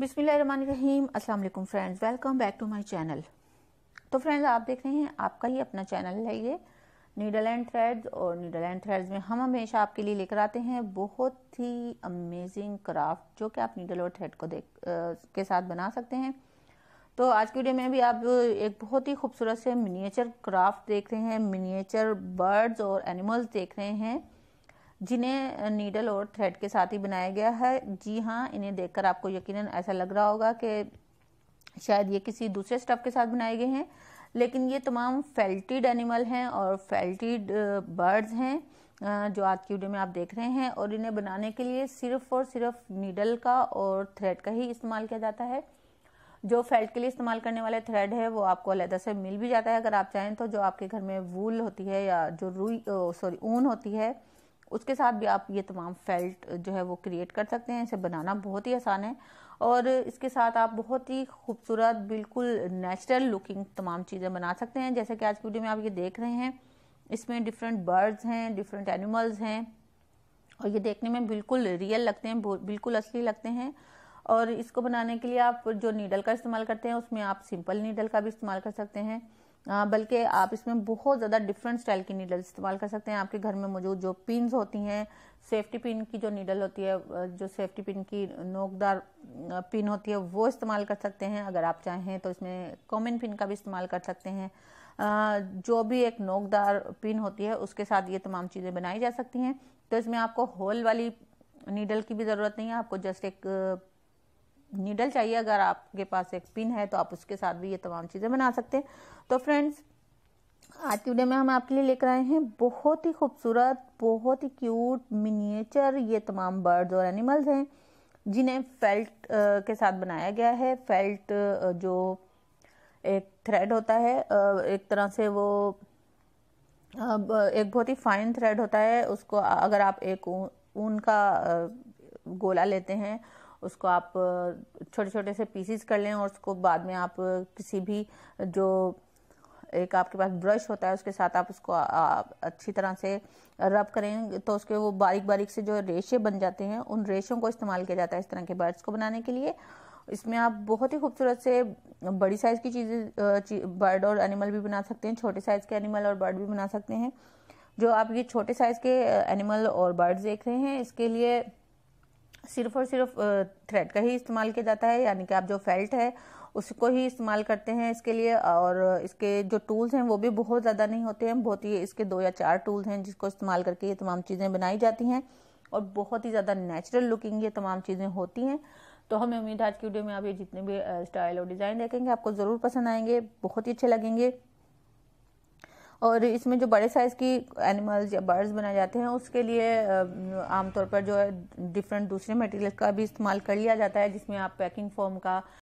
बिस्मिल्लाम अस्सलाम वालेकुम friends welcome back to my channel तो फ्रेंड्स आप देख रहे हैं आपका ही अपना चैनल है ये नीडल एंड थ्रेड्स और नीडल एंड थ्रेड्स में हम हमेशा आपके लिए लेकर आते हैं बहुत ही अमेजिंग क्राफ्ट जो कि आप नीडल और थ्रेड को देख आ, के साथ बना सकते हैं तो आज की वीडियो में भी आप एक बहुत ही खूबसूरत से मिनिएचर क्राफ्ट देख रहे हैं मिनिएचर बर्ड्स और एनिमल्स देख रहे हैं जिन्हें नीडल और थ्रेड के साथ ही बनाया गया है जी हाँ इन्हें देखकर आपको यकीनन ऐसा लग रहा होगा कि शायद ये किसी दूसरे स्टफ के साथ बनाए गए हैं लेकिन ये तमाम फेल्टिड एनिमल हैं और फेल्टिड बर्ड्स हैं जो आज की वीडियो में आप देख रहे हैं और इन्हें बनाने के लिए सिर्फ और सिर्फ नीडल का और थ्रेड का ही इस्तेमाल किया जाता है जो फेल्ट के लिए इस्तेमाल करने वाले थ्रेड है वो आपको अलहदा से मिल भी जाता है अगर आप चाहें तो जो आपके घर में वूल होती है या जो रुई सॉरी ऊन होती है उसके साथ भी आप ये तमाम फेल्ट जो है वो क्रिएट कर सकते हैं इसे बनाना बहुत ही आसान है और इसके साथ आप बहुत ही खूबसूरत बिल्कुल नेचुरल लुकिंग तमाम चीज़ें बना सकते हैं जैसे कि आज की वीडियो में आप ये देख रहे हैं इसमें डिफरेंट बर्ड्स हैं डिफरेंट एनिमल्स हैं और ये देखने में बिल्कुल रियल लगते हैं बिल्कुल असली लगते हैं और इसको बनाने के लिए आप जो नीडल का इस्तेमाल करते हैं उसमें आप सिंपल नीडल का भी इस्तेमाल कर सकते हैं बल्कि आप इसमें बहुत ज़्यादा डिफरेंट स्टाइल की नीडल इस्तेमाल कर सकते हैं आपके घर में मौजूद जो पिन होती हैं सेफ्टी पिन की जो नीडल होती है जो सेफ्टी पिन की नोकदार पिन होती है वो इस्तेमाल कर सकते हैं अगर आप चाहें तो इसमें कॉमन पिन का भी इस्तेमाल कर सकते हैं जो भी एक नोकदार पिन होती है उसके साथ ये तमाम चीज़ें बनाई जा सकती हैं तो इसमें आपको होल वाली नीडल की भी ज़रूरत नहीं है आपको जस्ट एक नीडल चाहिए अगर आपके पास एक पिन है तो आप उसके साथ भी ये तमाम चीज़ें बना सकते हैं तो फ्रेंड्स आज की वीडियो में हम आपके लिए लेकर आए हैं बहुत ही खूबसूरत बहुत ही क्यूट मिनिएचर ये तमाम बर्ड्स और एनिमल्स हैं जिन्हें फेल्ट के साथ बनाया गया है फेल्ट जो एक थ्रेड होता है एक तरह से वो एक बहुत ही फाइन थ्रेड होता है उसको अगर आप एक ऊन का गोला लेते हैं उसको आप छोटे छोटे से पीसीस कर लें और उसको बाद में आप किसी भी जो एक आपके पास ब्रश होता है उसके साथ आप उसको अच्छी तरह से रब करें तो उसके वो बारीक बारीक से जो रेशे बन जाते हैं उन रेशों को इस्तेमाल किया जाता है इस तरह के बर्ड्स को बनाने के लिए इसमें आप बहुत ही खूबसूरत से बड़ी साइज़ की चीज़ें बर्ड और एनिमल भी बना सकते हैं छोटे साइज़ के एनिमल और बर्ड भी बना सकते हैं जो आप ये छोटे साइज़ के एनिमल और बर्ड्स देख रहे हैं इसके लिए सिर्फ और सिर्फ थ्रेड का ही इस्तेमाल किया जाता है यानी कि आप जो फेल्ट है उसको ही इस्तेमाल करते हैं इसके लिए और इसके जो टूल्स हैं वो भी बहुत ज़्यादा नहीं होते हैं बहुत ही इसके दो या चार टूल्स हैं जिसको इस्तेमाल करके ये तमाम चीज़ें बनाई जाती हैं और बहुत ही ज़्यादा नेचुरल लुकिंग ये तमाम चीज़ें होती हैं तो हमें उम्मीद है आज की वीडियो में आप ये जितने भी स्टाइल और डिज़ाइन देखेंगे आपको ज़रूर पसंद आएंगे बहुत ही अच्छे लगेंगे और इसमें जो बड़े साइज़ की एनिमल्स या बर्ड्स बनाए जाते हैं उसके लिए आमतौर पर जो है डिफरेंट दूसरे मटेरियल का भी इस्तेमाल कर लिया जाता है जिसमें आप पैकिंग फॉर्म का